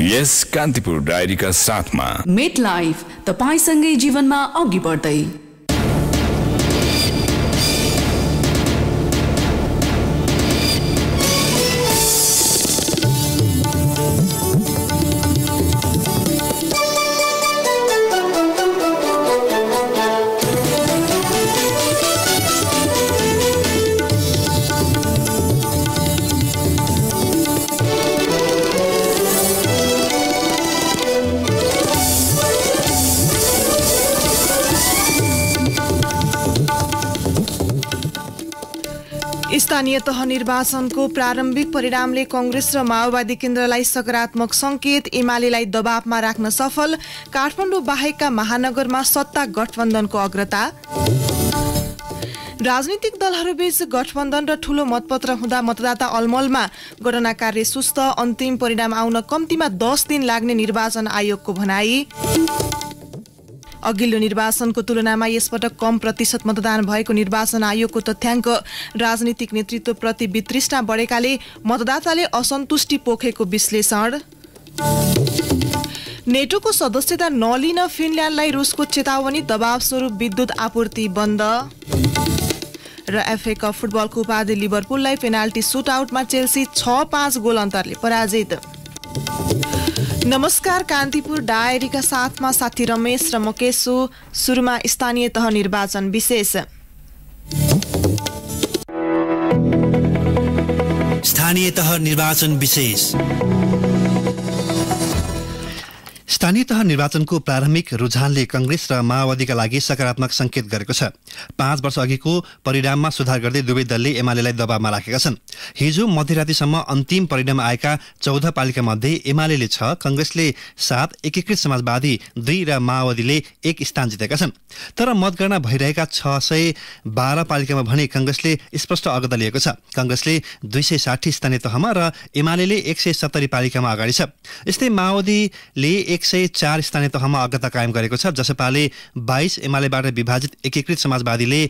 यस कान्तिपुर डायरीका साथमा मेट लाइफ तपाईँसँगै जीवनमा अघि बढ्दै स्थानीय तह निर्वाचनको प्रारम्भिक परिणामले कंग्रेस र माओवादी केन्द्रलाई सकारात्मक संकेत एमालेलाई दबावमा राख्न सफल काठमाडौँ बाहेकका महानगरमा सत्ता गठबन्धनको अग्रता राजनीतिक दलहरूबीच गठबन्धन र ठूलो मतपत्र हुँदा मतदाता अलमलमा गणना कार्य सुस्त अन्तिम परिणाम आउन कम्तीमा दस दिन लाग्ने निर्वाचन आयोगको भनाई अघिल्लो निर्वाचनको तुलनामा यसपटक कम प्रतिशत मतदान भएको निर्वाचन आयोगको तथ्याङ्क राजनीतिक नेतृत्वप्रति वितृष्णा बढेकाले मतदाताले असन्तुष्टि पोखेको विश्लेषण नेटोको सदस्यता नलिन फिनल्यान्डलाई रुसको चेतावनी दबाव स्वरूप विद्युत आपूर्ति बन्द र एफए कप फुटबलको उपाधि लिभरपुललाई पेनाल्टी सुट आउटमा चेल्सी छ पाँच गोल अन्तरले पराजित नमस्कार कान्तिपुर डायरीका साथमा साथी रमेश र मकेशु सुरुमा स्थानीय तह निर्वाचन विशेष स्थानीय तह निर्वाचन विशेष स्थानीय तह निर्वाचनको प्रारम्भिक रुझानले कङ्ग्रेस र माओवादीका लागि सकारात्मक संकेत गरेको छ पाँच वर्ष अघिको परिणाममा सुधार गर्दै दुवै दलले एमालेलाई दबावमा राखेका छन् हिजो मध्यरातिसम्म अन्तिम परिणाम आएका चौध पालिका मध्ये एमाले छ कङ्ग्रेसले सात एकीकृत समाजवादी दुई र माओवादीले एक स्थान जितेका छन् तर मतगणना भइरहेका छ सय बाह्र पालिकामा भने कंग्रेसले स्पष्ट अग्रता लिएको छ कंग्रेसले दुई सय साठी स्थानीय तहमा र एमाले एक सय सत्तरी पालिकामा अगाडि छ यस्तै माओवादीले एक सय चार स्थानीय तहमा अग्रता कायम गरेको छ जसपाले बाइस एमालेबाट विभाजित एकीकृत समाजवादीले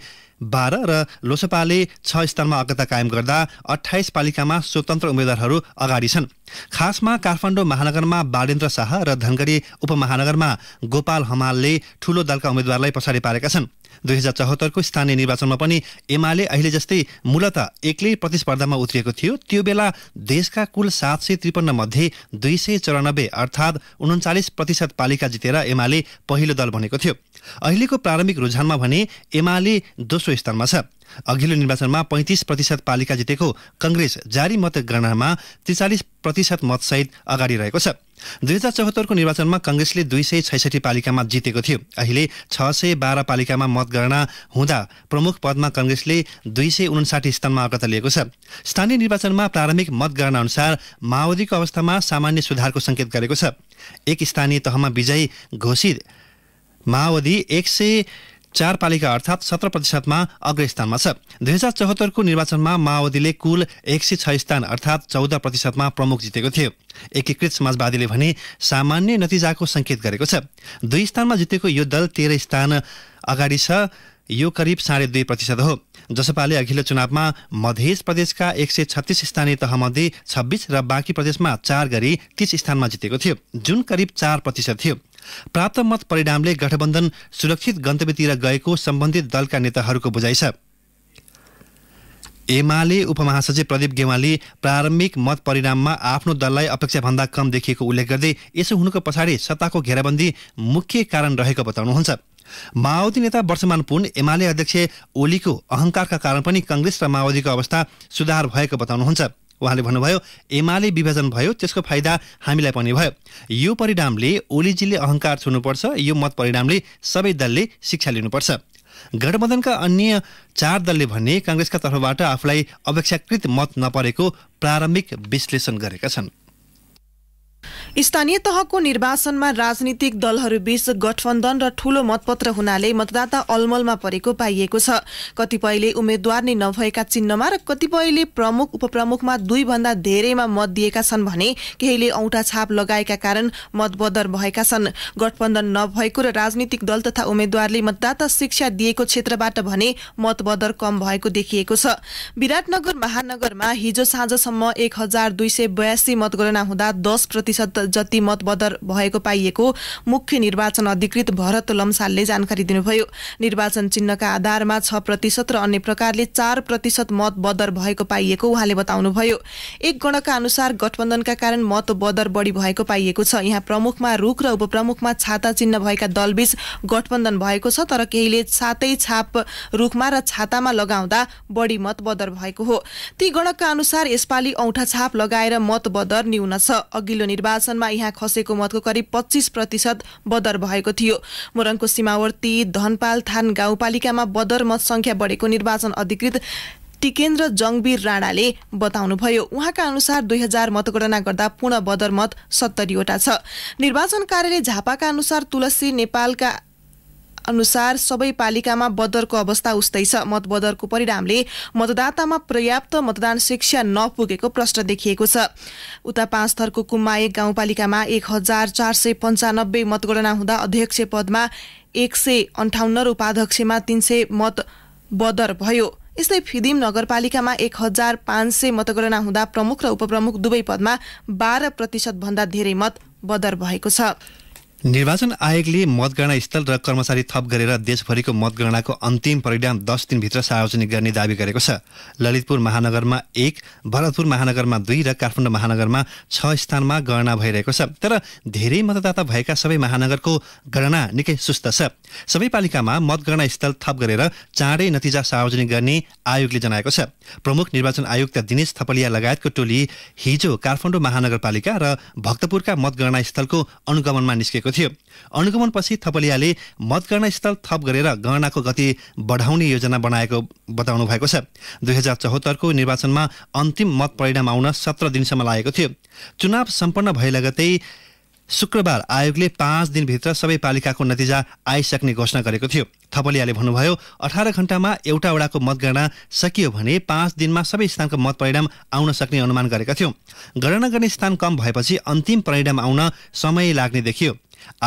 बाह्र र लोसपाले छ स्थानमा अग्रता कायम गर्दा अठाइस पालिकामा स्वतन्त्र उम्मेद्वारहरू अगाडि छन् खासमा काठमाडौँ महानगरमा बालेन्द्र शाह र धनगढी उपमहानगरमा गोपाल हमालले ठुलो दलका उम्मेद्वारलाई पछाडि पारेका छन् दुई हजार चौहत्तरको स्थानीय निर्वाचनमा पनि एमाले अहिले जस्तै मूलत एक्लै प्रतिस्पर्धामा उत्रिएको थियो त्यो बेला देशका कुल सात सय त्रिपन्न मध्ये दुई सय चौरानब्बे अर्थात् उन्चालिस प्रतिशत पालिका जितेर एमाले पहिलो दल भनेको थियो अहिलेको प्रारम्भिक रुझानमा भने एमाले दोस्रो स्थानमा छ अघिल्लो निर्वाचनमा पैँतिस प्रतिशत पालिका जितेको कङ्ग्रेस जारी मतगणनामा त्रिचालिस प्रतिशत मतसहित अगाडि रहेको छ दुई हजार चौहत्तरको निर्वाचनमा कङ्ग्रेसले दुई सय छैसठी पालिकामा जितेको थियो अहिले छ सय बाह्र पालिकामा मतगणना हुँदा प्रमुख पदमा कङ्ग्रेसले दुई सय उन्साठी स्थानमा अग्रता लिएको छ स्थानीय निर्वाचनमा प्रारम्भिक मतगणना अनुसार माओवादीको अवस्थामा सामान्य सुधारको सङ्केत गरेको छ एक स्थानीय तहमा विजयी घोषित माओवादी एक सय चार पालिका अर्थात् सत्र प्रतिशतमा अग्रस्थानमा छ दुई हजार चौहत्तरको निर्वाचनमा माओवादीले कुल एक सय छ स्थान अर्थात् चौध प्रतिशतमा प्रमुख जितेको थियो एकीकृत समाजवादीले भने सामान्य नतिजाको सङ्केत गरेको छ दुई स्थानमा जितेको यो दल तेह्र स्थान अगाडि छ यो करिब साढे दुई प्रतिशत हो जसपाले अघिल्लो चुनावमा मध्य प्रदेशका एक सय छत्तिस स्थानीय तहमध्ये छब्बिस र बाँकी प्रदेशमा चार गरी तिस स्थानमा जितेको थियो जुन करिब चार प्रतिशत थियो प्राप्त मत परिणामले गठबन्धन सुरक्षित गन्तव्यतिर गएको सम्बन्धित दलका नेताहरूको बुझाइ छ एमाले उपमहासचिव प्रदीप गेवाली प्रारम्भिक मत परिणाममा आफ्नो दललाई अपेक्षाभन्दा कम देखिएको उल्लेख गर्दै यसो हुनुको पछाडि सत्ताको घेराबन्दी मुख्य कारण रहेको बताउनुहुन्छ माओवादी नेता वर्षमान पुन एमाले अध्यक्ष ओलीको अहङ्कारका कारण पनि कङ्ग्रेस र माओवादीको अवस्था सुधार भएको बताउनुहुन्छ उहाँले भन्नुभयो एमाले विभाजन भयो त्यसको फाइदा हामीलाई पनि भयो यो परिणामले ओलीजीले अहङ्कार छुनुपर्छ यो मत परिणामले सबै दलले शिक्षा लिनुपर्छ गठबन्धनका अन्य चार दलले भने काङ्ग्रेसका तर्फबाट आफूलाई अपेक्षाकृत मत नपरेको प्रारम्भिक विश्लेषण गरेका छन् स्थानीय तहको निर्वाचनमा राजनीतिक दलहरूबीच गठबन्धन र ठूलो मतपत्र हुनाले मतदाता अलमलमा परेको पाइएको छ कतिपयले उम्मेद्वार नै नभएका चिन्हमा र कतिपयले प्रमुख उपप्रमुखमा दुईभन्दा धेरैमा मत दिएका छन् भने केहीले औँटा छाप लगाएका कारण मतबदर भएका छन् गठबन्धन नभएको र राजनीतिक दल तथा उम्मेद्वारले मतदाता शिक्षा दिएको क्षेत्रबाट भने मतबदर कम भएको देखिएको छ विराटनगर महानगरमा हिजो साँझसम्म एक हजार दुई सय बयासी मतगणना हुँदा दस प्रतिशत प्रतिशत जति मतबदर भएको पाइएको मुख्य निर्वाचन अधिकृत भरत लम्सालले जानकारी दिनुभयो निर्वाचन चिन्हका आधारमा छ प्रतिशत र अन्य प्रकारले चार प्रतिशत मत बदर भएको पाइएको उहाँले बताउनुभयो एक गणका अनुसार गठबन्धनका कारण मत बदर बढी भएको पाइएको छ यहाँ प्रमुखमा रूख र उपप्रमुखमा छाता चिन्ह भएका दलबीच गठबन्धन भएको छ तर केहीले छातै छाप रुखमा र छातामा लगाउँदा बढी मत बदर भएको हो ती गणकका अनुसार यसपालि औठा छाप लगाएर मत बदर न्यून छ अघिल्लो निर्वाचनमा यहाँ खसेको मतको करिब पच्चिस प्रतिशत बदर भएको थियो मोरङको सीमावर्ती धनपाल थान गाउँपालिकामा बदर मत संख्या बढेको निर्वाचन अधिकृत टिकेन्द्र जङ्गवीर राणाले बताउनुभयो उहाँका अनुसार दुई हजार मतगणना गर्दा पूर्ण बदर मत सत्तरीवटा छ निर्वाचन कार्यालय झापाका अनुसार तुलसी नेपालका अनुसार सबै पालिकामा बदरको अवस्था उस्तै छ मतबदरको परिणामले मतदातामा पर्याप्त मतदान शिक्षा नपुगेको प्रश्न देखिएको छ उता पाँच थरको कुम्मा एक गाउँपालिकामा एक हजार चार सय पन्चानब्बे मतगणना हुँदा अध्यक्ष पदमा एक सय अन्ठाउन्न र उपाध्यक्षमा तिन सय मत बदर भयो यस्तै फिदिम नगरपालिकामा एक हजार पाँच सय मतगणना हुँदा प्रमुख र उपप्रमुख दुवै पदमा बाह्र प्रतिशतभन्दा धेरै मत बदर भएको छ निर्वाचन आयोगले मतगणना स्थल र कर्मचारी थप गरेर देशभरिको मतगणनाको अन्तिम परिणाम दस दिनभित्र सार्वजनिक गर्ने दावी गरेको छ ललितपुर महानगरमा एक भरतपुर महानगरमा दुई र काठमाडौँ महानगरमा छ स्थानमा गणना भइरहेको छ तर धेरै मतदाता भएका सबै महानगरको गणना निकै सुस्त छ सबै पालिकामा मतगणना स्थल थप गरेर चाँडै नतिजा सार्वजनिक गर्ने आयोगले जनाएको छ प्रमुख निर्वाचन आयुक्त दिनेश थपलिया लगायतको टोली हिजो काठमाडौँ महानगरपालिका र भक्तपुरका मतगणना स्थलको अनुगमनमा निस्केको भएको थियो अनुगमनपछि थपलियाले मतगणना स्थल थप गरेर गणनाको गति बढाउने योजना बनाएको बताउनु भएको छ दुई हजार चौहत्तरको निर्वाचनमा अन्तिम मत परिणाम आउन सत्र दिनसम्म लागेको थियो चुनाव सम्पन्न भए लगतै शुक्रबार आयोगले पाँच दिनभित्र सबै पालिकाको नतिजा आइसक्ने घोषणा गरेको थियो थपलियाले भन्नुभयो अठार घण्टामा एउटा वडाको मतगणना सकियो भने पाँच दिनमा सबै स्थानको मत परिणाम आउन सक्ने अनुमान गरेका थियौँ गणना गर्ने स्थान कम भएपछि अन्तिम परिणाम आउन समय लाग्ने देखियो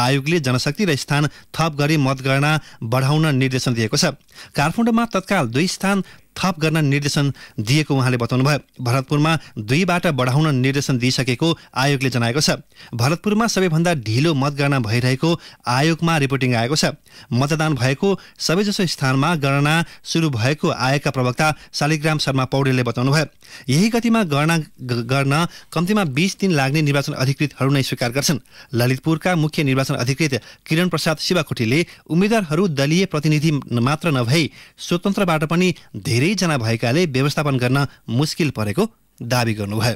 आयोगले जनशक्ति र स्थान थप गरी मतगणना बढाउन निर्देशन दिएको छ काठमाडौँमा तत्काल दुई स्थान थप गर्न निर्देशन दिएको उहाँले बताउनुभयो भरतपुरमा दुईबाट बढाउन निर्देशन दिइसकेको आयोगले जनाएको छ भरतपुरमा सबैभन्दा ढिलो मतगणना भइरहेको आयोगमा रिपोर्टिङ आएको छ मतदान भएको सबैजसो स्थानमा गणना सुरु भएको आयोगका प्रवक्ता शालिग्राम शर्मा पौडेलले बताउनुभयो यही गतिमा गणना गर्न कम्तीमा बिस दिन लाग्ने निर्वाचन अधिकृतहरू नै स्वीकार गर्छन् ललितपुरका मुख्य निर्वाचन अधिकृत किरण प्रसाद शिवाकोटीले उम्मेद्वारहरू दलीय प्रतिनिधि मात्र नभई स्वतन्त्रबाट पनि धेरै धेरैजना भएकाले व्यवस्थापन गर्न मुस्किल परेको दावी गर्नुभयो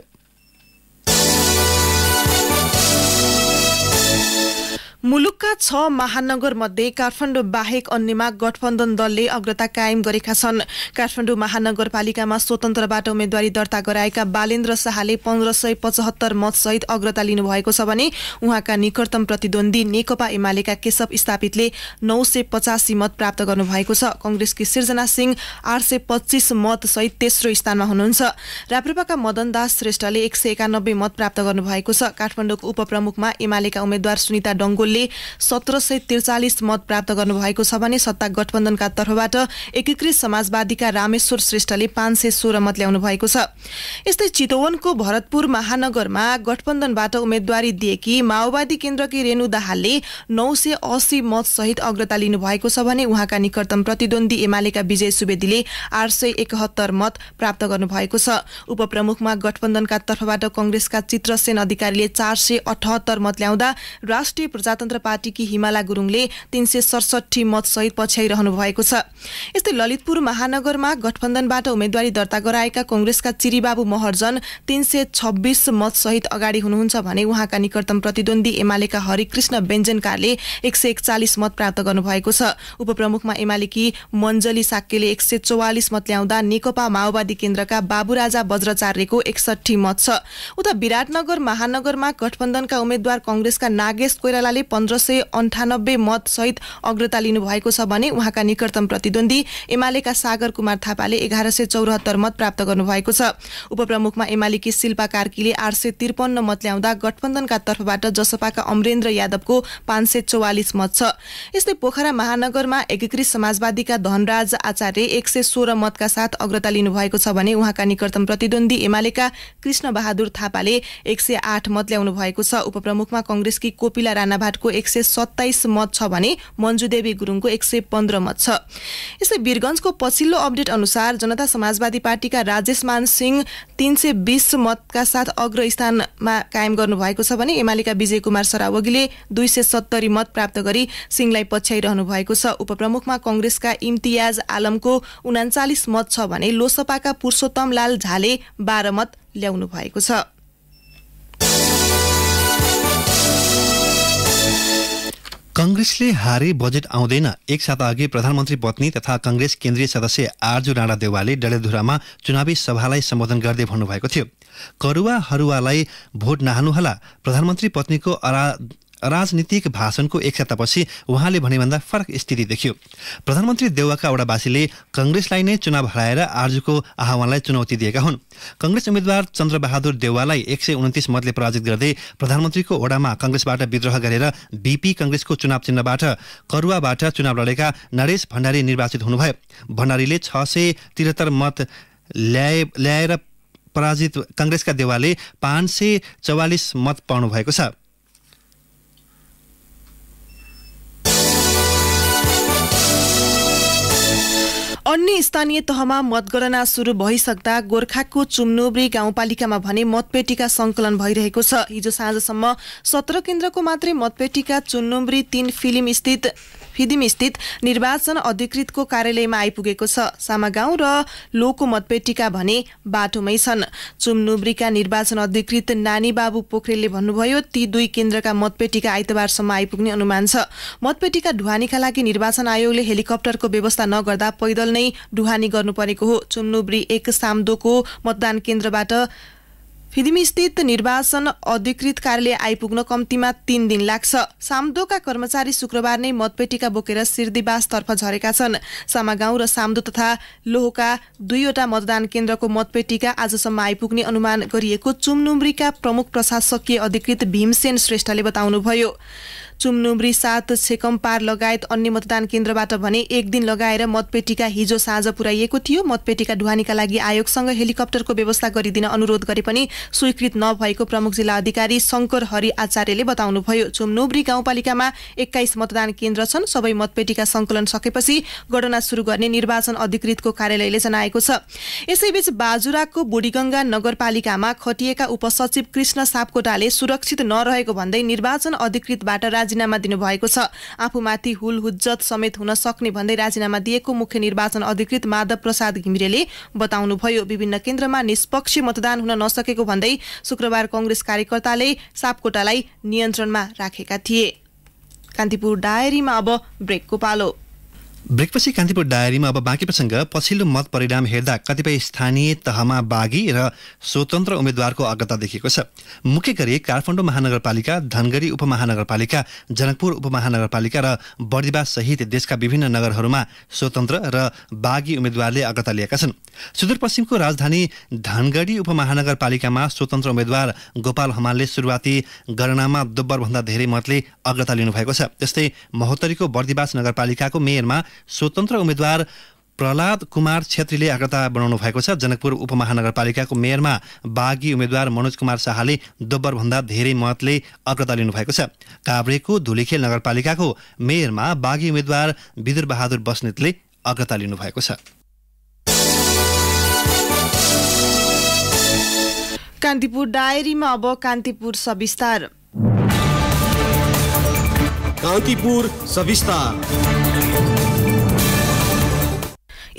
मुलुकका छ महानगर मध्ये काठमाडौँ बाहेक अन्यमा गठबन्धन दलले अग्रता कायम गरेका छन् काठमाडौँ महानगरपालिकामा स्वतन्त्रबाट उम्मेद्वारी दर्ता गराएका बालेन्द्र शाहले पन्ध्र सय पचहत्तर मतसहित अग्रता लिनुभएको छ भने उहाँका निकटतम प्रतिद्वन्दी नेकपा एमालेका केशव स्थापितले नौ सय पचासी मत प्राप्त गर्नुभएको छ कंग्रेसकी सिर्जना सिंह आठ सय पच्चिस मतसहित तेस्रो स्थानमा हुनुहुन्छ राप्रपाका मदन दास श्रेष्ठले एक सय एकानब्बे मत प्राप्त गर्नुभएको छ काठमाडौँको उपप्रमुखमा एमालेका उम्मेद्वार सुनिता डङ्गोल दलले सत्र सय त्रिचालिस मत प्राप्त गर्नुभएको छ भने सत्ता गठबन्धनका तर्फबाट एकीकृत समाजवादीका रामेश्वर श्रेष्ठले पाँच सय सोह्र मत ल्याउनु भएको छ यस्तै चितवनको भरतपुर महानगरमा गठबन्धनबाट उम्मेद्वारी दिएकी माओवादी केन्द्रकी रेणु दाहालले नौ सय असी मतसहित अग्रता लिनुभएको छ भने उहाँका निकटतम प्रतिद्वन्दी एमालेका विजय सुवेदीले आठ सय एकहत्तर मत प्राप्त गर्नुभएको छ उपप्रमुखमा गठबन्धनका तर्फबाट कंग्रेसका चित्रसेन अधिकारीले चार सय अठहत्तर मत ल्याउँदा राष्ट्रिय प्रजातन्त्र स्वतन्त्र पार्टीकी हिमाला गुरुङले तीन सय सडसठी मतसहित पछ्याइरहनु भएको छ यस्तै ललितपुर महानगरमा गठबन्धनबाट उम्मेद्वारी दर्ता गराएका कंग्रेसका चिरीबाबु महर्जन तीन सय छब्बीस मतसहित अगाडि हुनुहुन्छ भने उहाँका निकटतम प्रतिद्वन्दी एमालेका हरिकृष्ण व्यञ्जनकारले एक सय एकचालिस मत प्राप्त गर्नुभएको छ उपप्रमुखमा एमालेकी मञ्जली साक्यले एक सय चौवालिस मत ल्याउँदा नेकपा माओवादी केन्द्रका बाबुराजा वज्रचार्यको एकसठी मत छ उता विराटनगर महानगरमा गठबन्धनका उम्मेद्वार कंग्रेसका नागेश कोइरालाले पन्ध्र सय अन्ठानब्बे मतसहित अग्रता लिनुभएको छ भने उहाँका निकटतम प्रतिद्वन्दी एमालेका सागर कुमार थापाले एघार सय चौरात्तर मत प्राप्त गर्नुभएको छ उपप्रमुखमा एमालेकी शिल्पा कार्कीले आठ सय त्रिपन्न मत ल्याउँदा गठबन्धनका तर्फबाट जसपाका अमरेन्द्र यादवको पाँच सय चौवालिस मत छ यस्तै पोखरा महानगरमा एकीकृत समाजवादीका धनराज आचार्य एक सय सोह्र मतका साथ अग्रता लिनुभएको छ भने उहाँका निकटतम प्रतिद्वन्दी एमालेका कृष्ण बहादुर थापाले एक सय आठ मत ल्याउनु भएको छ उपप्रमुखमा कंग्रेसकी कोपिला राणा भट्टको एक सय सत्ताइस मत छ भने मन्जुदेवी गुरुङको एक सय पन्ध्र मत छ यस्तै वीरगञ्जको पछिल्लो अपडेट अनुसार जनता समाजवादी पार्टीका राजेश मान सिंह तीन सय बिस मतका साथ अग्र स्थानमा कायम गर्नुभएको छ भने एमालेका विजय कुमार सरावगीले दुई सय सत्तरी मत प्राप्त गरी सिंहलाई पछ्याइरहनु भएको छ उपप्रमुखमा कंग्रेसका इम्तियाज आलमको उनाचालिस मत छ भने लोसपाका पुरुषोत्तम लाल झाले बाह्र मत ल्याउनु भएको छ कंग्रेसले हारे बजेट आउँदैन एक साता अघि प्रधानमन्त्री पत्नी तथा कंग्रेस केन्द्रीय सदस्य आरजु राणा देवालले डडेधुरामा चुनावी सभालाई सम्बोधन गर्दै भन्नुभएको थियो करुवा हरुवालाई भोट नहाल्नुहोला प्रधानमन्त्री पत्नीको अरा राजनीतिक भाषणको एक सातापछि उहाँले भनेभन्दा फरक स्थिति देखियो प्रधानमन्त्री देउवाका वडावासीले कङ्ग्रेसलाई नै चुनाव हराएर आजको आह्वानलाई चुनौती दिएका हुन् कङ्ग्रेस उम्मेद्वार चन्द्रबहादुर देउवालाई एक सय उन्तिस मतले पराजित गर्दै प्रधानमन्त्रीको ओडामा कङ्ग्रेसबाट विद्रोह गरेर बिपी कङ्ग्रेसको चुनाव चिन्हबाट करुवाबाट चुनाव लडेका नरेश भण्डारी निर्वाचित हुनुभयो भण्डारीले छ सय त्रिहत्तर मत ल्याए ल्याएर पराजित कङ्ग्रेसका देवाले पाँच सय चौवालिस मत पाउनु भएको छ सुन्ने स्थानीय तहमा मतगणना सुरु भइसक्दा गोर्खाको चुम्नोब्री गाउँपालिकामा भने मतपेटिका संकलन भइरहेको छ हिजो साँझसम्म सत्र केन्द्रको मात्रै मतपेटिका चुम्नोब्री तीन फिल्म स्थित फिदिम स्थित निर्वाचन अधिकृतको कार्यालयमा आइपुगेको छ सामागाउँ र लोको मतपेटिका भने बाटोमै छन् चुमनुब्रीका निर्वाचन अधिकृत नानी बाबु पोखरेलले भन्नुभयो ती दुई केन्द्रका मतपेटिका आइतबारसम्म आइपुग्ने अनुमान छ मतपेटिका ढुवानीका लागि निर्वाचन आयोगले हेलिकप्टरको व्यवस्था नगर्दा पैदल नै ढुवानी गर्नु परेको हो चुम्नुब्री एक साम्दोको मतदान केन्द्रबाट फिदिमीस्थित निर्वाचन अधिकृत कार्यालय आइपुग्न कम्तीमा तीन दिन लाग्छ साम्दोका कर्मचारी शुक्रबार नै मतपेटिका बोकेर सिर्दीवासतर्फ झरेका छन् सामागाउँ र साम्दो तथा लोहोका दुईवटा मतदान केन्द्रको मतपेटिका आजसम्म आइपुग्ने अनुमान गरिएको चुमनुम्रीका प्रमुख प्रशासकीय अधिकृत भीमसेन श्रेष्ठले बताउनुभयो चुमनुम्री सात छेकम्पार लगायत अन्य मतदान केन्द्रबाट भने एक दिन लगाएर मतपेटिका हिजो साँझ पुर्याइएको थियो मतपेटिका ढुवानीका लागि आयोगसँग हेलिकप्टरको व्यवस्था गरिदिन अनुरोध गरे पनि स्वीकृत नभएको प्रमुख जिल्ला अधिकारी शङ्कर हरि आचार्यले बताउनुभयो चुमनुब्री गाउँपालिकामा एक्काइस मतदान केन्द्र छन् सबै मतपेटिका संकलन सकेपछि गणना सुरु गर्ने निर्वाचन अधिकृतको कार्यालयले जनाएको छ यसैबीच बाजुराको बुढीगंगा नगरपालिकामा खटिएका उपसचिव कृष्ण सापकोटाले सुरक्षित नरहेको भन्दै निर्वाचन अधिकृतबाट राजीनामा दिनुभएको छ आफूमाथि हुल हुज्जत समेत हुन सक्ने भन्दै राजीनामा दिएको मुख्य निर्वाचन अधिकृत माधव प्रसाद घिमिरेले बताउनुभयो विभिन्न केन्द्रमा निष्पक्ष मतदान हुन नसकेको भन्दै शुक्रबार कंग्रेस कार्यकर्ताले सापकोटालाई नियन्त्रणमा राखेका थिए कान्तिपुर डायरीमा अब ब्रेकको पालो ब्रेकपछि कान्तिपुर डायरीमा अब बाँकी प्रसङ्ग पछिल्लो मत परिणाम हेर्दा कतिपय स्थानीय तहमा बागी र स्वतन्त्र उम्मेद्वारको अग्रता देखिएको छ मुख्य गरी काठमाडौँ महानगरपालिका धनगढी उपमहानगरपालिका जनकपुर उपमहानगरपालिका र बर्दिवास सहित देशका विभिन्न नगरहरूमा स्वतन्त्र र बागी उम्मेद्वारले अग्रता लिएका छन् सुदूरपश्चिमको राजधानी धनगढी उपमहानगरपालिकामा स्वतन्त्र उम्मेद्वार गोपाल हमालले सुरुवाती गणनामा दोब्बरभन्दा धेरै मतले अग्रता लिनुभएको छ त्यस्तै महोत्तरीको बर्दिवास नगरपालिकाको मेयरमा स्वतन्त्र उम्मेद्वार प्रहलाद कुमार छेत्रीले अग्रता बनाउनु भएको छ जनकपुर उपमहानगरपालिकाको मेयरमा बागी उम्मेद्वार मनोज कुमार शाहले दोब्बरभन्दा धेरै मतले अग्रता लिनुभएको छ काभ्रेको धुलीखेल नगरपालिकाको मेयरमा बागी उम्मेद्वार विदुर बहादुर बस्नेतले अग्रता लिनुभएको छ कान्तिपुर डायरीमा अब कान्तिपुर सविस्तार कान्तिपुर सविस्तार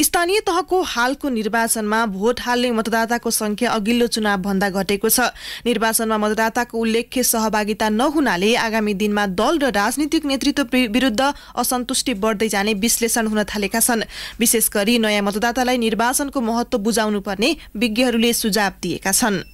स्थानीय तहको हालको निर्वाचनमा भोट हाल्ने मतदाताको संख्या अघिल्लो चुनाव भन्दा घटेको छ निर्वाचनमा मतदाताको उल्लेख्य सहभागिता नहुनाले आगामी दिनमा दल र राजनीतिक नेतृत्व विरुद्ध असन्तुष्टि बढ्दै जाने विश्लेषण हुन थालेका छन् विशेष गरी नयाँ मतदातालाई निर्वाचनको महत्व बुझाउनुपर्ने विज्ञहरूले सुझाव दिएका छन्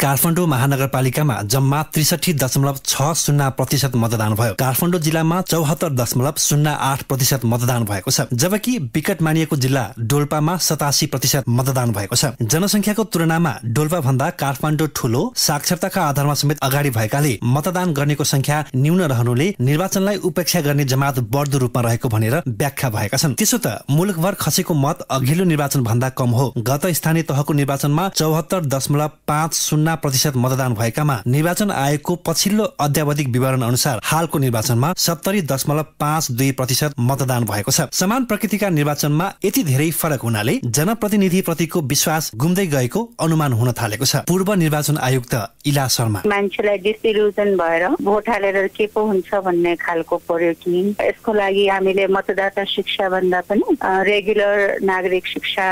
काठमाडौँ महानगरपालिकामा जम्मा त्रिसठी दशमलव छ शून्य प्रतिशत मतदान भयो काठमाडौँ जिल्लामा चौहत्तर दशमलव शून्य आठ प्रतिशत मतदान भएको छ जबकि विकट मानिएको जिल्ला डोल्पामा सतासी प्रतिशत मतदान भएको छ जनसङ्ख्याको तुलनामा डोल्पा भन्दा काठमाडौँ ठुलो साक्षरताका आधारमा समेत अगाडि भएकाले मतदान गर्नेको संख्या न्यून रहनुले निर्वाचनलाई उपेक्षा गर्ने जमात बढ्दो रूपमा रहेको भनेर व्याख्या भएका छन् त्यसो त मुलुकभर खसेको मत अघिल्लो निर्वाचन भन्दा कम हो गत स्थानीय तहको निर्वाचनमा चौहत्तर दशमलव पाँच शून्य अन्ठाउन्न प्रतिशत मतदान भएकामा निर्वाचन आयोगको पछिल्लो अध्यावधिक विवरण अनुसार हालको निर्वाचनमा सत्तरी दशमलव पाँच दुई प्रतिशत मतदान भएको छ समान प्रकृतिका निर्वाचनमा यति धेरै फरक हुनाले जनप्रतिनिधि प्रतिको विश्वास गुम्दै गएको अनुमान हुन थालेको छ पूर्व निर्वाचन आयुक्त इला शर्मा मान्छेलाई डिसिलुजन भएर भोट हालेर के को हुन्छ भन्ने खालको पर्यो कि यसको लागि हामीले मतदाता शिक्षा भन्दा पनि रेगुलर नागरिक शिक्षा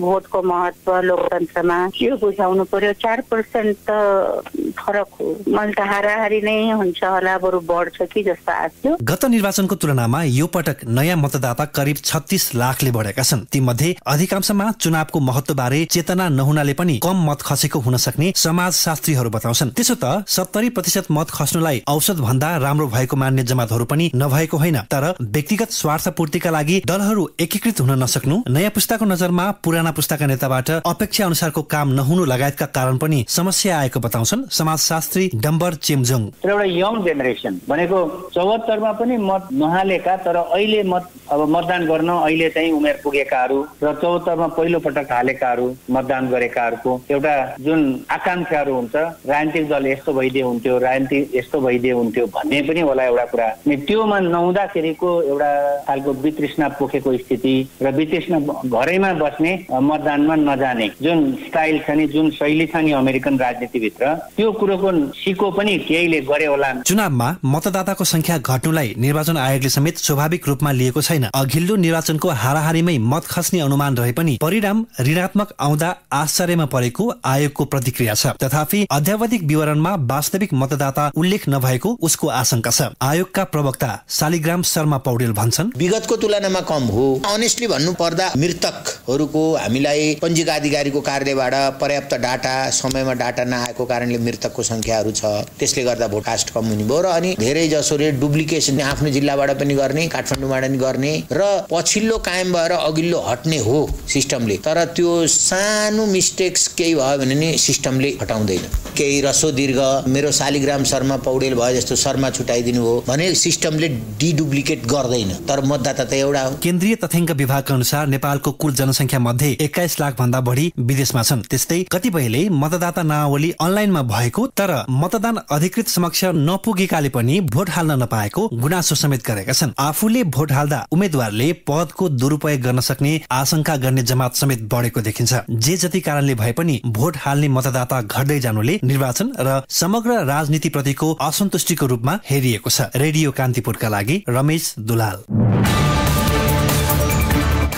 भोटको महत्व लोकतन्त्रमा यो बुझाउनु पर्यो चार पर्सेन्ट पर्सेन्ट त uh, फरक हो मैले त हाराहारी नै हुन्छ होला बरु बढ्छ कि जस्तो आएको गत निर्वाचनको तुलनामा यो पटक नयाँ मतदाता करिब छत्तिस लाखले बढेका छन् तीमध्ये अधिकांशमा चुनावको महत्वबारे चेतना नहुनाले पनि कम मत खसेको हुन सक्ने समाजशास्त्रीहरू बताउँछन् त्यसो त सत्तरी प्रतिशत मत खस्नुलाई औसत भन्दा राम्रो भएको मान्ने जमातहरू पनि नभएको होइन तर व्यक्तिगत स्वार्थ पूर्तिका लागि दलहरू एकीकृत हुन नसक्नु नयाँ पुस्ताको नजरमा पुराना पुस्ताका नेताबाट अपेक्षा अनुसारको काम नहुनु लगायतका कारण पनि समस्या आएको बताउँछन् समाजशास्त्री डम्बर चिमजुङ एउटा यङ जेनेरेसन भनेको चौहत्तरमा पनि मत नहालेका तर अहिले मत अब मतदान गर्न अहिले चाहिँ उमेर पुगेकाहरू र चौहत्तरमा पहिलो पटक हालेकाहरू मतदान गरेकाहरूको एउटा जुन आकाङ्क्षाहरू हुन्छ राजनीतिक दल यस्तो भइदिए हुन्थ्यो राजनीति यस्तो भइदिए हुन्थ्यो भन्ने पनि होला एउटा कुरा अनि त्योमा नहुँदाखेरिको एउटा खालको वितृष्णा पोखेको स्थिति र वितृष्णा घरैमा बस्ने मतदानमा नजाने जुन स्टाइल छ नि जुन शैली छ नि अमेरिकन छन् राजनीतिभित्र त्यो कुरोको सिको पनि केहीले गरे होला चुनावमा मतदाताको संख्या घट्नुलाई निर्वाचन आयोगले समेत स्वाभाविक रूपमा लिएको छैन अघिल्लो निर्वाचनको हाराहारीमै मत खस्ने अनुमान रहे पनि परिणाम ऋणात्मक आउँदा आश्चर्यमा परेको आयोगको प्रतिक्रिया छ तथापि अध्यावधिक विवरणमा वास्तविक मतदाता उल्लेख नभएको उसको आशंका छ आयोगका प्रवक्ता शालिग्राम शर्मा पौडेल भन्छन् विगतको तुलनामा कम हो अनेस्टली भन्नु पर्दा मृतकहरूको हामीलाई पञ्जीका अधिकारीको कार्यबाट पर्याप्त डाटा समयमा डाटा नआएको कारणले मृतकको सङ्ख्याहरू छ त्यसले गर्दा भोट कास्ट कम हुने भयो र अनि धेरै जसोले डुप्लिकेसन आफ्नो जिल्लाबाट पनि गर्ने काठमाडौँबाट पनि गर्ने र पछिल्लो कायम भएर अघिल्लो हट्ने हो सिस्टमले तर त्यो सानो मिस्टेक्स केही भयो भने नि सिस्टमले हटाउँदैन केही रसो दीर्घ मेरो शालिग्राम शर्मा पौडेल भयो जस्तो शर्मा छुट्याइदिनु हो भने सिस्टमले डिडुप्लिकेट गर्दैन तर मतदाता त एउटा हो केन्द्रीय तथ्याङ्क विभागका अनुसार नेपालको कुल जनसङ्ख्या मध्ये एक्काइस लाख भन्दा बढी विदेशमा छन् त्यस्तै कतिपयले मतदाता नावली अनलाइनमा भएको तर मतदान अधिकृत समक्ष नपुगेकाले पनि भोट हाल्न नपाएको गुनासो समेत गरेका छन् आफूले भोट हाल्दा उम्मेद्वारले पदको दुरुपयोग गर्न सक्ने आशंका गर्ने जमात समेत बढेको देखिन्छ जे जति कारणले भए पनि भोट हाल्ने मतदाता घट्दै जानुले निर्वाचन र समग्र राजनीति प्रतिको असन्तुष्टिको रूपमा हेरिएको छ रेडियो कान्तिपुरका लागि रमेश दुलाल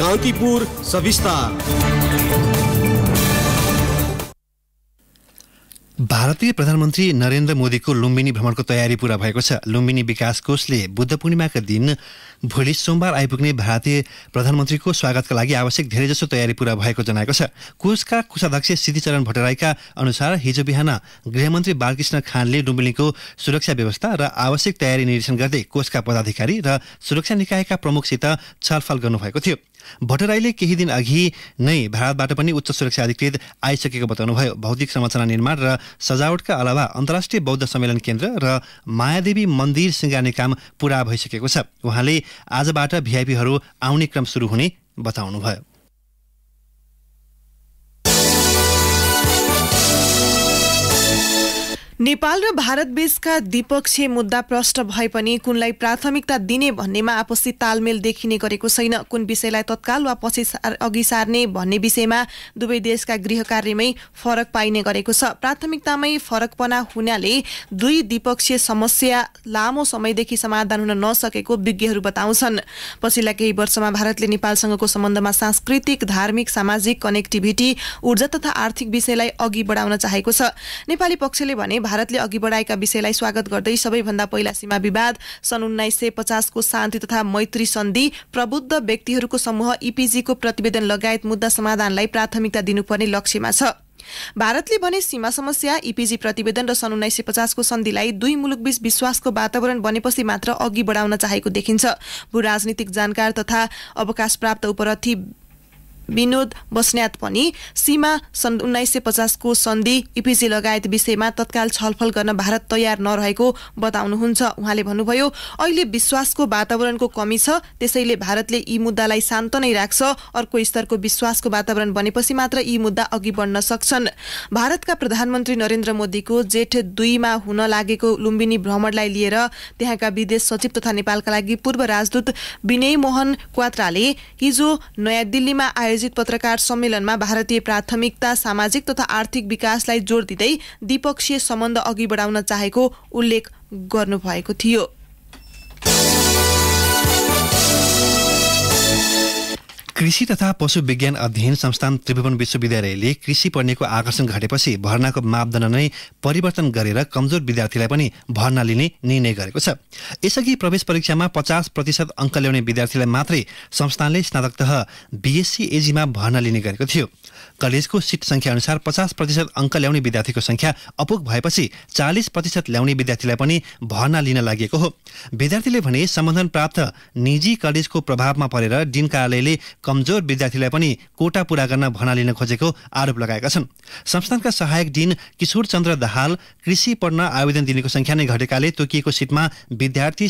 कान्तिपुर सविस्तार भारतीय प्रधानमन्त्री नरेन्द्र मोदीको लुम्बिनी भ्रमणको तयारी पूरा भएको छ लुम्बिनी विकास कोषले बुद्ध पूर्णिमाका दिन भोलि सोमबार आइपुग्ने भारतीय प्रधानमन्त्रीको स्वागतका लागि आवश्यक धेरैजसो तयारी पूरा भएको जनाएको छ कोषका कोषाध्यक्ष सिद्धिचरण भट्टराईका अनुसार हिजो बिहान गृहमन्त्री बालकृष्ण खानले लुम्बिनीको सुरक्षा व्यवस्था र आवश्यक तयारी निरीक्षण गर्दै कोषका पदाधिकारी र सुरक्षा निकायका प्रमुखसित छलफल गर्नुभएको थियो भट्टराईले केही दिन अघि नै भारतबाट पनि उच्च सुरक्षा अधिकृत आइसकेको बताउनुभयो भौतिक संरचना निर्माण र सजावटका अलावा अन्तर्राष्ट्रिय बौद्ध सम्मेलन केन्द्र र मायादेवी मन्दिर सिँगार्ने काम पुरा भइसकेको छ उहाँले आजबाट भिआइपीहरू आउने क्रम सुरु हुने बताउनुभयो नेपाल र भारत बीचका द्विपक्षीय मुद्दा प्रष्ट भए पनि कुनलाई प्राथमिकता दिने भन्नेमा आपसी तालमेल देखिने गरेको छैन कुन विषयलाई तत्काल वा पछि अघि सार्ने भन्ने विषयमा दुवै देशका गृह कार्यमै फरक पाइने गरेको छ प्राथमिकतामै फरकपना हुनाले दुई द्विपक्षीय समस्या लामो समयदेखि समाधान हुन नसकेको विज्ञहरू बताउँछन् पछिल्ला केही वर्षमा भारतले नेपालसँगको सम्बन्धमा सांस्कृतिक धार्मिक सामाजिक कनेक्टिभिटी ऊर्जा तथा आर्थिक विषयलाई अघि बढाउन चाहेको छ नेपाली पक्षले भने भारतले अघि बढाएका विषयलाई स्वागत गर्दै सबैभन्दा पहिला सीमा विवाद सन् उन्नाइस सय पचासको शान्ति तथा मैत्री सन्धि प्रबुद्ध व्यक्तिहरूको समूह इपिजीको प्रतिवेदन लगायत मुद्दा समाधानलाई प्राथमिकता दिनुपर्ने लक्ष्यमा छ भारतले भने सीमा समस्या इपिजी प्रतिवेदन र सन् उन्नाइस सय पचासको सन्धिलाई दुई मुलुकबीच विश्वासको वातावरण बनेपछि मात्र अघि बढाउन चाहेको देखिन्छ भू राजनीतिक जानकार तथा अवकाश प्राप्त उपरथी विनोद बस्न्यात पनि सीमा सन् उन्नाइस सय पचासको सन्धि इपिसी लगायत विषयमा तत्काल छलफल गर्न भारत तयार नरहेको बताउनुहुन्छ उहाँले भन्नुभयो अहिले विश्वासको वातावरणको कमी छ त्यसैले भारतले यी मुद्दालाई शान्त नै राख्छ अर्को स्तरको विश्वासको वातावरण बनेपछि मात्र यी मुद्दा अघि बढ्न सक्छन् भारतका प्रधानमन्त्री नरेन्द्र मोदीको जेठ दुईमा हुन लागेको लुम्बिनी भ्रमणलाई लिएर त्यहाँका विदेश सचिव तथा नेपालका लागि पूर्व राजदूत विनय मोहन क्वात्राले हिजो नयाँ दिल्लीमा आयोजित आयोजित पत्रकार सम्मेलनमा भारतीय प्राथमिकता सामाजिक तथा आर्थिक विकासलाई जोड दिँदै द्विपक्षीय सम्बन्ध अघि बढाउन चाहेको उल्लेख गर्नुभएको थियो कृषि तथा पशु विज्ञान अध्ययन संस्थान त्रिभुवन विश्वविद्यालयले कृषि पढ्नेको आकर्षण घटेपछि भर्नाको मापदण्ड नै परिवर्तन गरेर कमजोर विद्यार्थीलाई पनि भर्ना लिने निर्णय गरेको छ यसअघि प्रवेश परीक्षामा पचास प्रतिशत अङ्क ल्याउने विद्यार्थीलाई मात्रै संस्थानले स्नातकतः बिएससी एजीमा भर्ना लिने गरेको थियो कलेजको सिट अनुसार पचास प्रतिशत अङ्क ल्याउने विद्यार्थीको सङ्ख्या अपुग भएपछि चालिस प्रतिशत ल्याउने विद्यार्थीलाई पनि भर्ना लिन लागेको हो विद्यार्थीले भने सम्बन्धन प्राप्त निजी कलेजको प्रभावमा परेर डिन कार्यालयले कमजोर विद्यार्थीलाई पनि कोटा पूरा गर्न भर्ना लिन खोजेको आरोप लगाएका छन् संस्थानका सहायक डिन किशोर चन्द्र दाहाल कृषि पढ्न आवेदन दिनेको सङ्ख्या नै घटेकाले तोकिएको सिटमा विद्यार्थी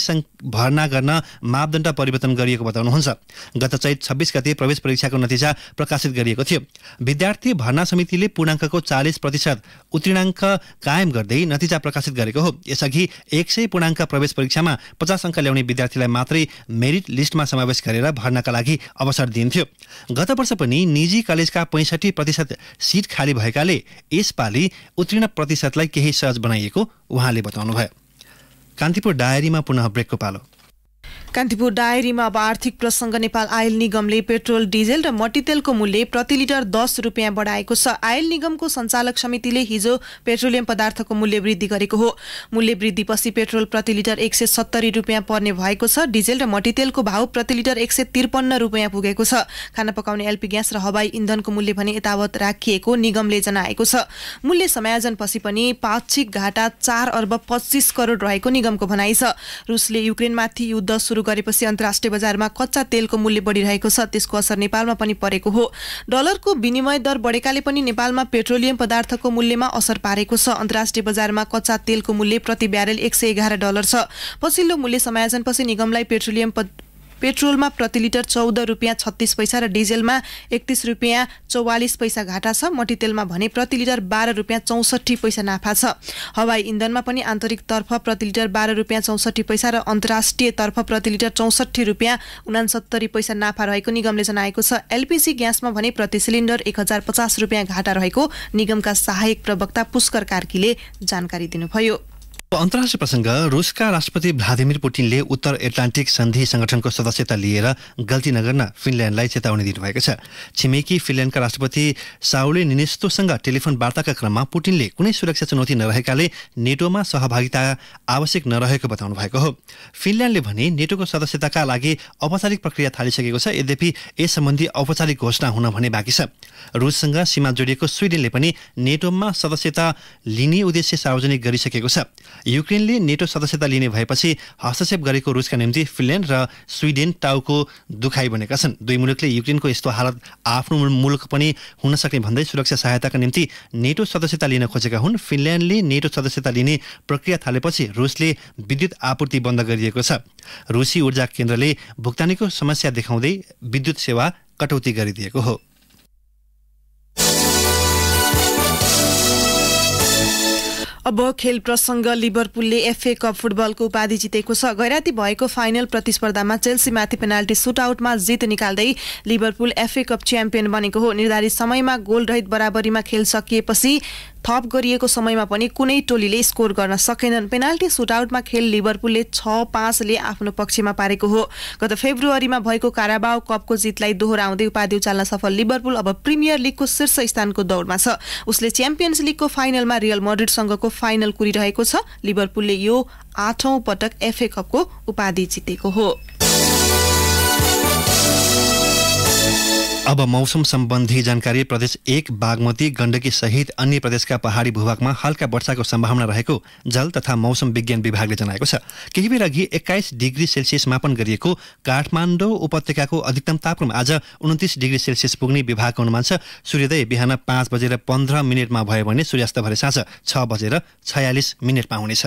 भर्ना गर्न मापदण्ड परिवर्तन गरिएको बताउनुहुन्छ गत चैत छब्बिस गते प्रवेश परीक्षाको नतिजा प्रकाशित गरिएको थियो विद्यार्थी भर्ना समितिले पूर्णाङ्कको चालिस प्रतिशत उत्तीर्णाङ्क कायम गर्दै नतिजा प्रकाशित गरेको हो यसअघि एक सय पूर्णाङ्क प्रवेश परीक्षामा पचास अङ्क ल्याउने विद्यार्थीलाई मात्रै मेरिट लिस्टमा समावेश गरेर भर्नाका लागि अवसर दिइन्थ्यो गत वर्ष पनि निजी कलेजका पैँसठी प्रतिशत सिट खाली भएकाले यसपालि उत्तीर्ण प्रतिशतलाई केही सहज बनाइएको उहाँले बताउनुभयो कान्तिपुर डायरीमा पुनः ब्रेकको पालो कान्तिपुर डायरीमा अब आर्थिक प्रसङ्ग नेपाल आयल निगमले पेट्रोल डिजेल र मट्टितेलको मूल्य प्रति लिटर दस रुपियाँ बढाएको छ आयल निगमको सञ्चालक समितिले हिजो पेट्रोलियम पदार्थको मूल्य वृद्धि गरेको हो मूल्य वृद्धिपछि पेट्रोल प्रति लिटर एक सय सत्तरी रुपियाँ पर्ने भएको छ डिजेल र मट्टितेलको भाव प्रति लिटर एक सय त्रिपन्न रुपियाँ पुगेको छ खाना पकाउने एलपी ग्यास र हवाई इन्धनको मूल्य भने यतावत राखिएको निगमले जनाएको छ मूल्य समायोजनपछि पनि पाक्षिक घाटा चार अर्ब पच्चिस करोड रहेको निगमको भनाइ छ रुसले युक्रेनमाथि युद्ध सुरु गरेपछि अन्तर्राष्ट्रिय बजारमा कच्चा तेलको मूल्य बढिरहेको छ त्यसको असर नेपालमा पनि परेको हो डलरको विनिमय दर बढेकाले पनि नेपालमा पेट्रोलियम पदार्थको मूल्यमा असर पारेको छ अन्तर्राष्ट्रिय बजारमा कच्चा तेलको मूल्य प्रति ब्यारेल एक सय एघार डलर छ पछिल्लो मूल्य समायोजनपछि निगमलाई पेट्रोलियम पेट्रोलमा प्रति लिटर चौध रुपियाँ छत्तिस पैसा र डिजेलमा एकतिस रुपियाँ चौवालिस पैसा घाटा छ मटितेलमा भने प्रति लिटर बाह्र रुपियाँ चौसठी पैसा नाफा छ हवाई इन्धनमा पनि आन्तरिक तर्फ प्रति लिटर बाह्र रुपियाँ चौसठी पैसा र अन्तर्राष्ट्रिय तर्फ प्रति लिटर चौसठी रुपियाँ उनासत्तरी पैसा नाफा रहेको निगमले जनाएको छ एलपिजी ग्यासमा भने प्रति सिलिन्डर एक हजार पचास रुपियाँ घाटा रहेको निगमका सहायक प्रवक्ता पुष्कर कार्कीले जानकारी दिनुभयो अन्तर्राष्ट्रिय प्रसङ्ग रुसका राष्ट्रपति भ्लादिमिर पुटिनले उत्तर एटलान्टिक सन्धि संगठनको सदस्यता लिएर गल्ती नगर्न फिनल्यान्डलाई चेतावनी दिनुभएको छ छिमेकी फिनल्यान्डका राष्ट्रपति साउले निनेस्तोसँग टेलिफोन वार्ताका क्रममा पुटिनले कुनै सुरक्षा चुनौती नरहेकाले नेटोमा सहभागिता आवश्यक नरहेको बताउनु भएको हो फिनल्यान्डले भने नेटोको सदस्यताका लागि औपचारिक प्रक्रिया थालिसकेको छ यद्यपि यस सम्बन्धी औपचारिक घोषणा हुन भने बाँकी छ रुससँग सीमा जोडिएको स्विडेनले पनि नेटोमा सदस्यता लिने उद्देश्य सार्वजनिक गरिसकेको छ युक्रेनले नेटो सदस्यता लिने भएपछि हस्तक्षेप गरेको रुसका निम्ति फिनल्यान्ड र स्विडेन टाउको दुखाइ बनेका छन् दुई मुलुकले युक्रेनको यस्तो हालत आफ्नो मुलुक पनि हुन सक्ने भन्दै सुरक्षा सहायताका निम्ति नेटो सदस्यता लिन खोजेका हुन् फिनल्यान्डले नेटो सदस्यता लिने प्रक्रिया थालेपछि रुसले विद्युत आपूर्ति बन्द गरिएको छ रुसी ऊर्जा केन्द्रले भुक्तानीको समस्या देखाउँदै विद्युत सेवा कटौती गरिदिएको हो अब खेल प्रसङ्ग लिभरपुलले एफए कप फुटबलको उपाधि जितेको छ गैराती भएको फाइनल प्रतिस्पर्धामा चेल्सीमाथि पेनाल्टी सुट आउटमा जित निकाल्दै लिभरपुल एफए कप च्याम्पियन बनेको हो निर्धारित समयमा गोल रहित बराबरीमा खेल सकिएपछि थप गरिएको समयमा पनि कुनै टोलीले स्कोर गर्न सकेनन् पेनाल्टी सुटआउटमा खेल लिभरपुलले छ पाँचले आफ्नो पक्षमा पारेको हो गत फेब्रुअरीमा भएको काराबाओ कपको जितलाई दोहोऱ्याउँदै उपाधि उचाल्न सफल लिभरपुल अब प्रिमियर लिगको शीर्ष स्थानको दौडमा छ उसले च्याम्पियन्स लिगको फाइनलमा रियल मड्रिडसँगको फाइनल कुरिरहेको छ लिभरपुलले यो आठौँ पटक एफए कपको उपाधि जितेको हो अब मौसम सम्बन्धी जानकारी प्रदेश एक बागमती गण्डकी सहित अन्य प्रदेशका पहाडी भूभागमा हल्का वर्षाको सम्भावना रहेको जल तथा मौसम विज्ञान विभागले जनाएको छ केही बेर अघि एक्काइस डिग्री सेल्सियस मापन गरिएको काठमाडौँ उपत्यकाको अधिकतम तापक्रम आज उन्तिस डिग्री सेल्सियस पुग्ने विभागको अनुमान छ सूर्योदय बिहान पाँच बजेर पन्ध्र मिनटमा भयो भने सूर्यास्त भरे साँझ छ बजेर छयालिस मिनटमा हुनेछ